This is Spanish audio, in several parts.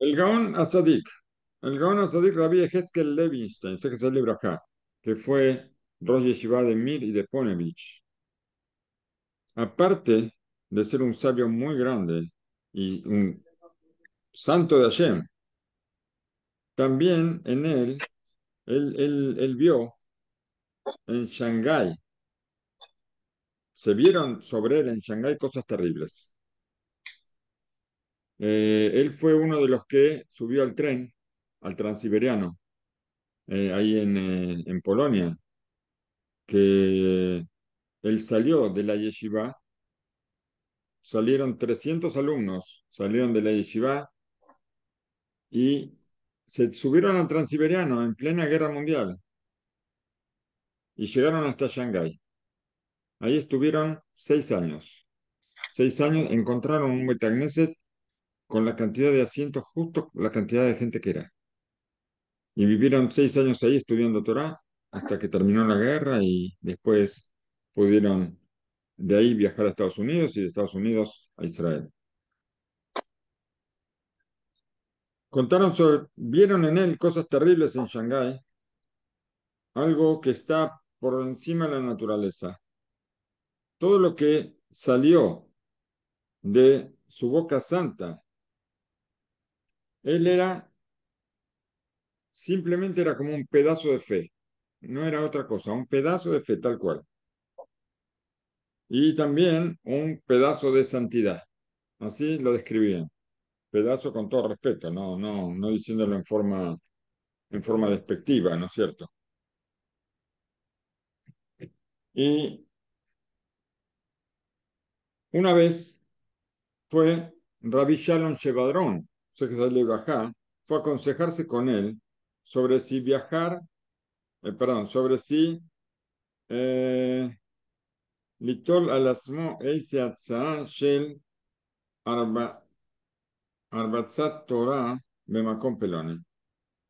El Gaón Azadik, el Gaón Azadik Rabbi Heskel Levinstein, sé que el libro acá, que fue Roger Yeshiva de Mir y de Ponevich. Aparte de ser un sabio muy grande y un santo de Hashem, también en él, él, él, él vio en Shanghái, se vieron sobre él en Shanghái cosas terribles. Eh, él fue uno de los que subió al tren, al transiberiano, eh, ahí eh, en, Polonia, que él salió de la yeshiva, salieron 300 alumnos, salieron de la yeshiva y se subieron al transiberiano en plena guerra mundial y llegaron hasta Shanghái. Ahí estuvieron seis años. Seis años encontraron un Betagneset con la cantidad de asientos, justo la cantidad de gente que era. Y vivieron seis años ahí estudiando Torah hasta que terminó la guerra y después pudieron de ahí viajar a Estados Unidos y de Estados Unidos a Israel. Contaron sobre, vieron en él cosas terribles en Shanghái, algo que está por encima de la naturaleza. Todo lo que salió de su boca santa él era, simplemente era como un pedazo de fe, no era otra cosa, un pedazo de fe tal cual. Y también un pedazo de santidad, así lo describían. Pedazo con todo respeto, no, no, no diciéndolo en forma, en forma despectiva, ¿no es cierto? Y una vez fue Rabbi Shalom fue a aconsejarse con él sobre si viajar, eh, perdón, sobre si eh, Shel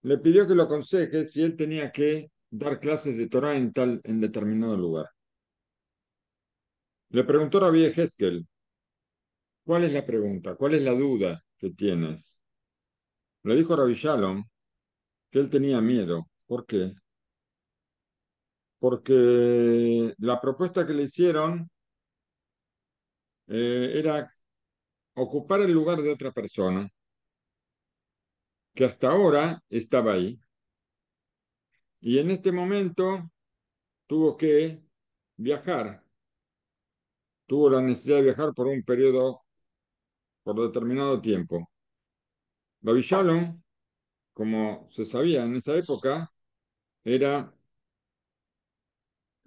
Le pidió que lo aconseje si él tenía que dar clases de Torah en tal en determinado lugar. Le preguntó a Rabbi Heskel, ¿cuál es la pregunta? ¿Cuál es la duda que tienes? Le dijo a que él tenía miedo. ¿Por qué? Porque la propuesta que le hicieron eh, era ocupar el lugar de otra persona que hasta ahora estaba ahí. Y en este momento tuvo que viajar. Tuvo la necesidad de viajar por un periodo, por determinado tiempo. Rabbi como se sabía en esa época, era,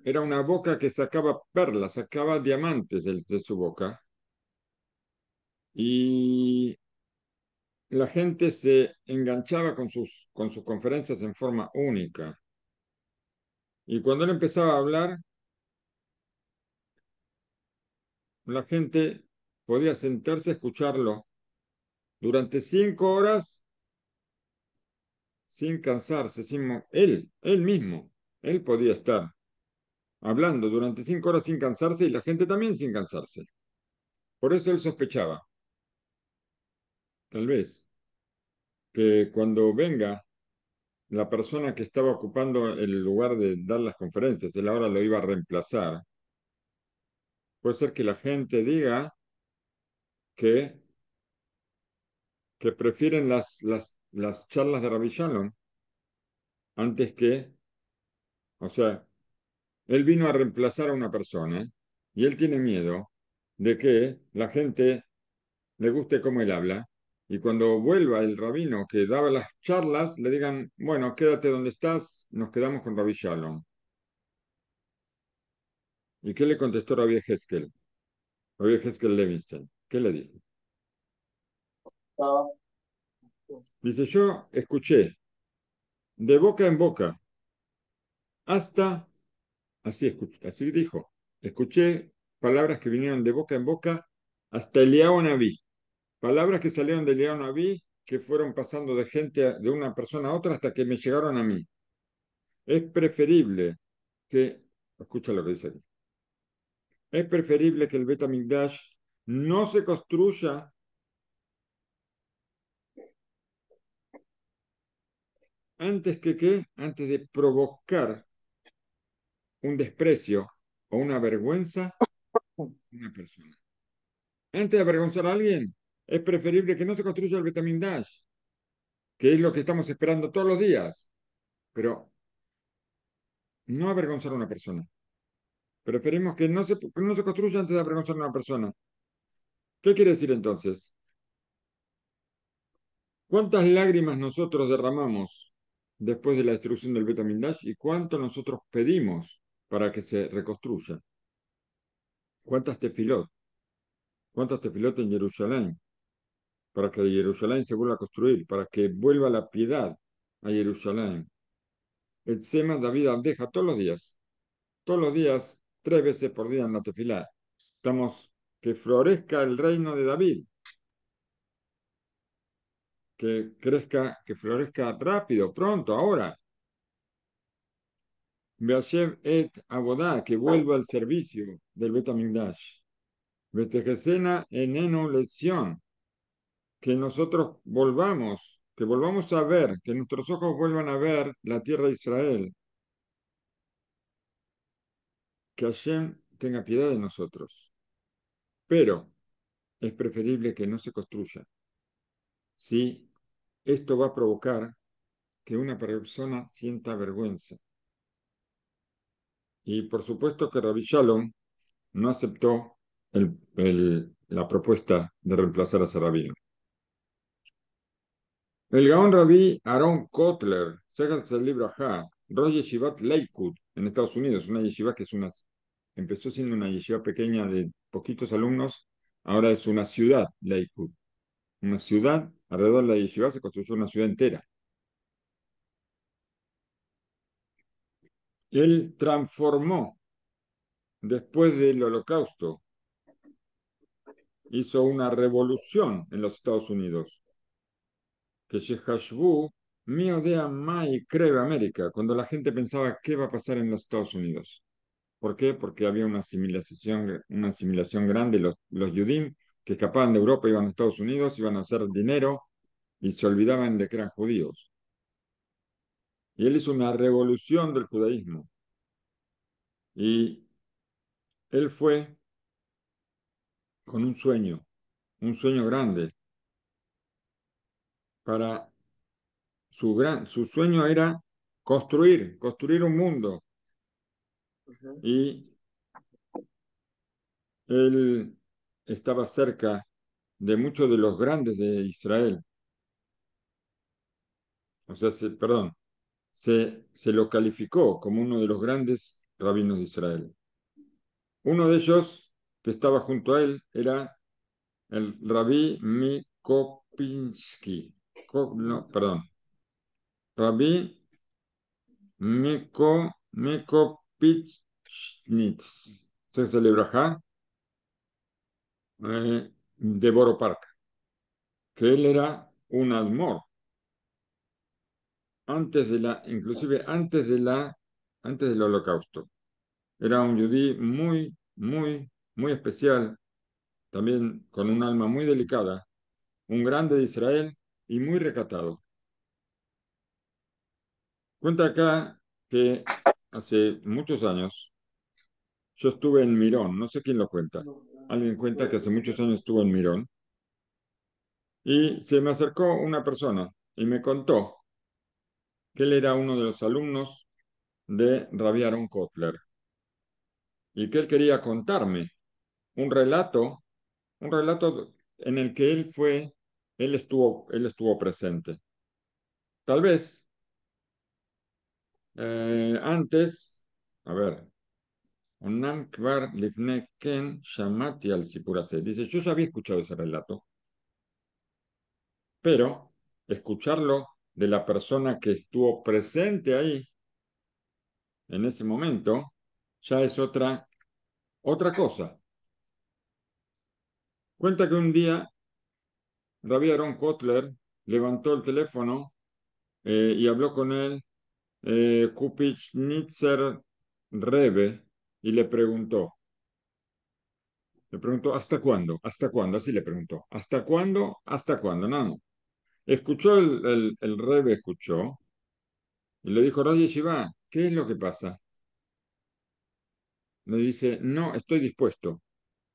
era una boca que sacaba perlas, sacaba diamantes de, su boca. Y la gente se enganchaba con sus, con sus conferencias en forma única. Y cuando él empezaba a hablar, la gente podía sentarse a escucharlo durante cinco horas sin cansarse, él, él mismo, él podía estar hablando durante cinco horas sin cansarse y la gente también sin cansarse. Por eso él sospechaba, tal vez, que cuando venga la persona que estaba ocupando el lugar de dar las conferencias, él ahora lo iba a reemplazar, puede ser que la gente diga que que prefieren las, las, las charlas de Rabbi Shalom antes que, o sea, él vino a reemplazar a una persona y él tiene miedo de que la gente le guste cómo él habla y cuando vuelva el rabino que daba las charlas le digan, bueno, quédate donde estás, nos quedamos con Rabbi Shalom. ¿Y qué le contestó Rabbi Heskel? Rabbi Heskel Levinstein. ¿Qué le dijo? Dice, yo escuché de boca en boca hasta, así, así dijo, escuché palabras que vinieron de boca en boca hasta el Naví. Palabras que salieron del que fueron pasando de gente, de una persona a otra hasta que me llegaron a mí. Es preferible que, escucha lo que dice es preferible que el dash no se construya antes que qué, antes de provocar un desprecio o una vergüenza a una persona. Antes de avergonzar a alguien, es preferible que no se construya el vitamin dash, que es lo que estamos esperando todos los días. Pero no avergonzar a una persona. Preferimos que no se, que no se construya antes de avergonzar a una persona. ¿Qué quiere decir entonces? ¿Cuántas lágrimas nosotros derramamos después de la destrucción del Betamindash. y cuánto nosotros pedimos para que se reconstruya. ¿Cuántas tefilot? ¿Cuántas tefilot en Jerusalén? Para que Jerusalén se vuelva a construir, para que vuelva la piedad a Jerusalén. El Sema David deja todos los días. Todos los días, tres veces por día en la tefilá. Estamos que florezca el reino de David que crezca, que florezca rápido, pronto, ahora. et que vuelva al servicio del Betamigdash. en eneno lección, que nosotros volvamos, que volvamos a ver, que nuestros ojos vuelvan a ver la tierra de Israel. Que Hashem tenga piedad de nosotros. Pero es preferible que no se construya. Sí, esto va a provocar que una persona sienta vergüenza. Y por supuesto que Rabbi Shalom no aceptó la propuesta de reemplazar a Sarabino. El Gaón Rabbi Aaron Kotler, libro Ajá, Roy Yeshivat Lakewood, en Estados Unidos, una yeshiva que es una, empezó siendo una yeshiva pequeña de poquitos alumnos, ahora es una ciudad, Lakewood, una ciudad Alrededor de la ciudad se construyó una ciudad entera. Él transformó, después del holocausto, hizo una revolución en los Estados Unidos. Que Shehashbu me odea América, cuando la gente pensaba qué va a pasar en los Estados Unidos. ¿Por qué? Porque había una asimilación, una asimilación grande. Los, los Yudim que escapaban de Europa, iban a Estados Unidos, iban a hacer dinero y se olvidaban de que eran judíos. Y él hizo una revolución del judaísmo. Y él fue con un sueño, un sueño grande. Para su gran, su sueño era construir, construir un mundo. Y él estaba cerca de muchos de los grandes de Israel. O sea, perdón, se, se lo calificó como uno de los grandes rabinos de Israel. Uno de ellos que estaba junto a él era el rabí Mikopinsky. perdón. Rabí Se celebra eh, de Boro Park, que él era un almor. Antes de la, inclusive antes de la, antes del holocausto. Era un judí muy, muy, muy especial, también con un alma muy delicada, un grande de Israel y muy recatado. Cuenta acá que hace muchos años yo estuve en Mirón, no sé quién lo cuenta alguien cuenta que hace muchos años estuvo en Mirón, y se me acercó una persona y me contó que él era uno de los alumnos de Rabbi Kotler y que él quería contarme un relato, un relato en el que él fue, él estuvo, él estuvo presente. Tal vez eh, antes, a ver, Dice, yo ya había escuchado ese relato, pero escucharlo de la persona que estuvo presente ahí en ese momento ya es otra, otra cosa. Cuenta que un día Rabbi Aaron Kotler levantó el teléfono eh, y habló con él eh, Kupich Nitzer Rebe, y le preguntó, le preguntó, ¿hasta cuándo? ¿Hasta cuándo? Así le preguntó, ¿hasta cuándo? ¿Hasta cuándo? No, no. Escuchó el, el, rebe, escuchó, y le dijo, radio Shiva, ¿qué es lo que pasa? Le dice, no, estoy dispuesto.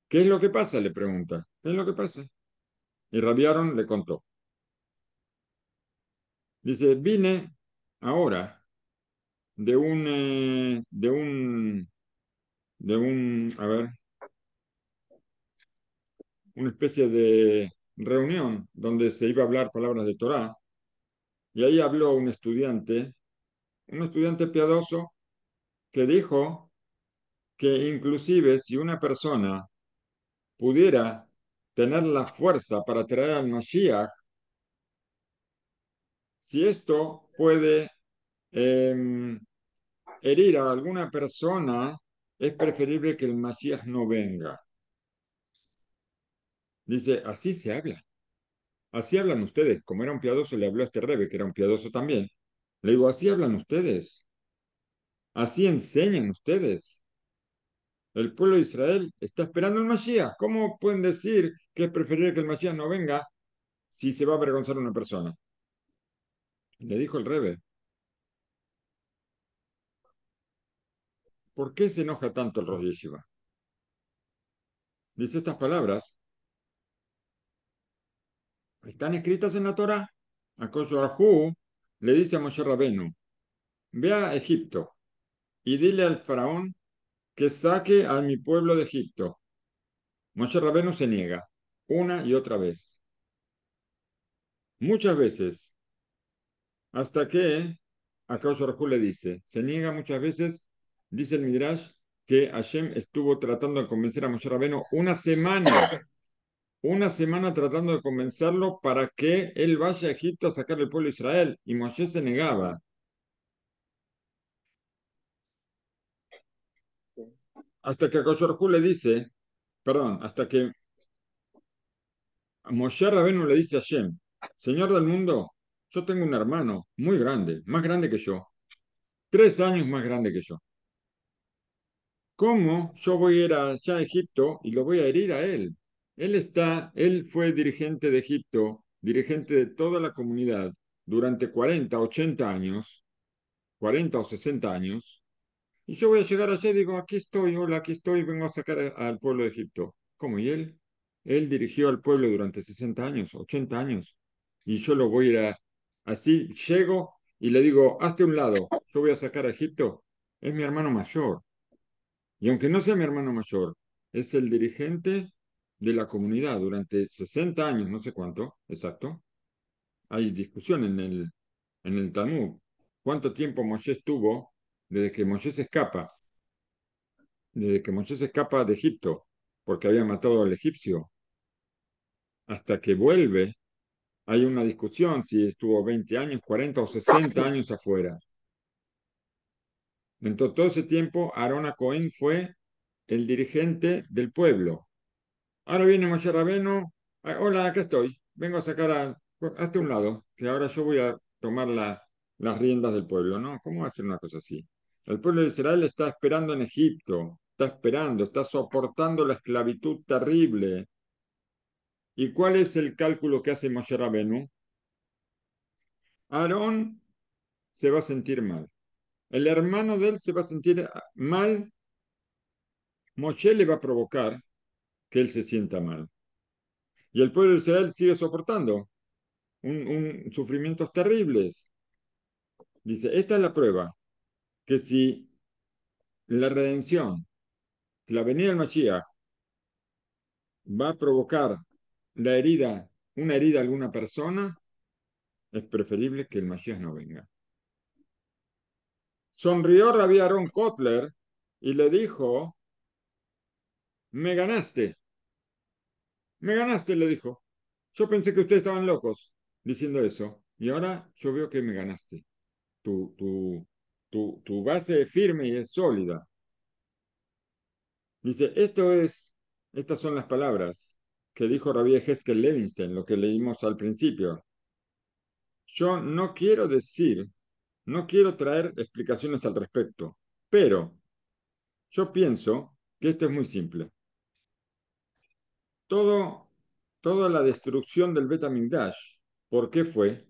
¿Qué es lo que pasa? Le pregunta, ¿qué es lo que pasa? Y Rabiaron le contó. Dice, vine ahora de un, eh, de un de un, a ver, una especie de reunión donde se iba a hablar palabras de Torá. Y ahí habló un estudiante, un estudiante piadoso, que dijo que inclusive si una persona pudiera tener la fuerza para traer al Mashiach, si esto puede em, herir a alguna persona es preferible que el Masías no venga. Dice, así se habla. Así hablan ustedes. Como era un piadoso, le habló a este rebe, que era un piadoso también. Le digo, así hablan ustedes. Así enseñan ustedes. El pueblo de Israel está esperando al Masías. ¿Cómo pueden decir que es preferible que el Masías no venga si se va a avergonzar una persona? Le dijo el rebe, ¿por qué se enoja tanto el Rosh Dice estas palabras. Están escritas en la Torah. Acoso Arjú le dice a Moshe Rabenu, ve a Egipto y dile al faraón que saque a mi pueblo de Egipto. Moshe Rabenu se niega una y otra vez. Muchas veces. Hasta que Acoso Arjú le dice, se niega muchas veces Dice el Midrash que Hashem estuvo tratando de convencer a Moshe Rabeno una semana, una semana tratando de convencerlo para que él vaya a Egipto a sacar el pueblo de Israel. Y Moshe se negaba. Hasta que Koshorhu le dice, perdón, hasta que Moshe Rabenu le dice a Hashem, Señor del mundo, yo tengo un hermano muy grande, más grande que yo, tres años más grande que yo. ¿Cómo yo voy a ir allá a Egipto y lo voy a herir a él? Él está, él fue dirigente de Egipto, dirigente de toda la comunidad durante 40, 80 años, 40 o 60 años, y yo voy a llegar allá y digo, aquí estoy, hola, aquí estoy, vengo a sacar al pueblo de Egipto. ¿Cómo? ¿Y él? Él dirigió al pueblo durante 60 años, 80 años, y yo lo voy a ir a... Así llego y le digo, hazte un lado, yo voy a sacar a Egipto. Es mi hermano mayor, y aunque no sea mi hermano mayor, es el dirigente de la comunidad durante 60 años, no sé cuánto, exacto. Hay discusión en el, en el Talmud. ¿Cuánto tiempo Moshe estuvo desde que Moshe se escapa? Desde que Moshe se escapa de Egipto, porque había matado al egipcio, hasta que vuelve, hay una discusión si estuvo 20 años, 40 o 60 años afuera. Entonces, todo ese tiempo, a Cohen fue el dirigente del pueblo. Ahora viene Moshe Rabeno, ah, hola, acá estoy, vengo a sacar a, este un lado, que ahora yo voy a tomar las riendas del pueblo, ¿no? ¿Cómo va a ser una cosa así? El pueblo de Israel está esperando en Egipto, está esperando, está soportando la esclavitud terrible. ¿Y cuál es el cálculo que hace Moshe Rabenu? Aarón se va a sentir mal. El hermano de él se va a sentir mal. Moshe le va a provocar que él se sienta mal. Y el pueblo de Israel sigue soportando un, sufrimientos terribles. Dice, esta es la prueba, que si la redención, la venida del Mashiach, va a provocar la herida, una herida a alguna persona, es preferible que el Mashiach no venga. Sonrió Rabbi Aaron Kotler y le dijo, me ganaste. Me ganaste, le dijo. Yo pensé que ustedes estaban locos diciendo eso. Y ahora yo veo que me ganaste. Tu, tu, tu, tu base es firme y es sólida. Dice, esto es, estas son las palabras que dijo Rabbi Heskel Levinstein, lo que leímos al principio. Yo no quiero decir no quiero traer explicaciones al respecto, pero yo pienso que esto es muy simple. Todo, toda la destrucción del dash, ¿por qué fue?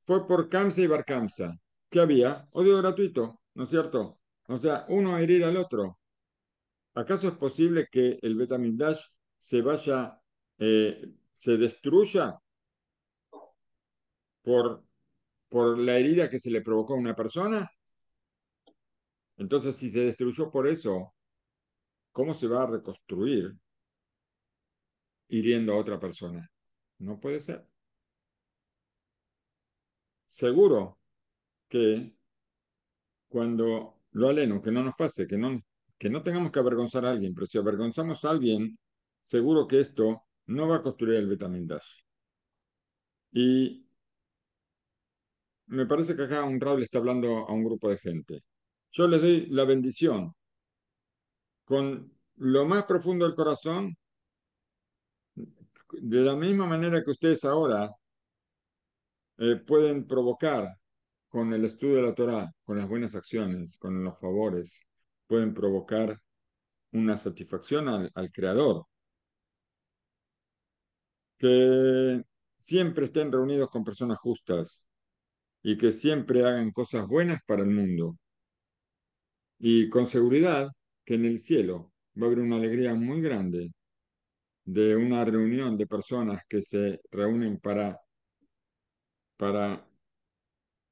Fue por Kamsa y Barkamsa, ¿Qué había odio gratuito, ¿no es cierto? O sea, uno a herir al otro. ¿Acaso es posible que el dash se vaya, eh, se destruya por por la herida que se le provocó a una persona. Entonces, si se destruyó por eso, ¿cómo se va a reconstruir hiriendo a otra persona? No puede ser. Seguro que cuando lo aleno, que no nos pase, que no, que no tengamos que avergonzar a alguien, pero si avergonzamos a alguien, seguro que esto no va a construir el Betamigdash. Y me parece que acá un rab le está hablando a un grupo de gente. Yo les doy la bendición con lo más profundo del corazón, de la misma manera que ustedes ahora eh, pueden provocar con el estudio de la Torah, con las buenas acciones, con los favores, pueden provocar una satisfacción al, al Creador. Que siempre estén reunidos con personas justas, y que siempre hagan cosas buenas para el mundo. Y con seguridad que en el cielo va a haber una alegría muy grande de una reunión de personas que se reúnen para, para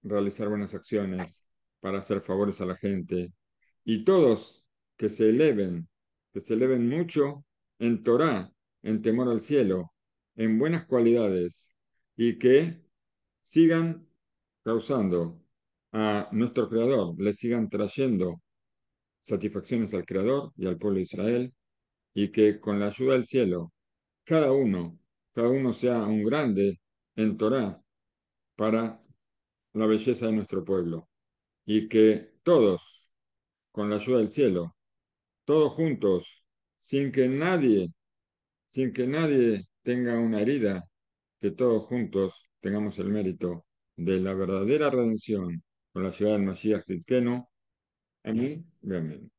realizar buenas acciones, para hacer favores a la gente, y todos que se eleven, que se eleven mucho en Torah, en temor al cielo, en buenas cualidades, y que sigan causando a nuestro Creador, le sigan trayendo satisfacciones al Creador y al pueblo de Israel, y que con la ayuda del cielo, cada uno, cada uno sea un grande en Torah para la belleza de nuestro pueblo, y que todos, con la ayuda del cielo, todos juntos, sin que nadie, sin que nadie tenga una herida, que todos juntos tengamos el mérito de la verdadera redención con la ciudad de Masías Titqueno. Amén. Amén.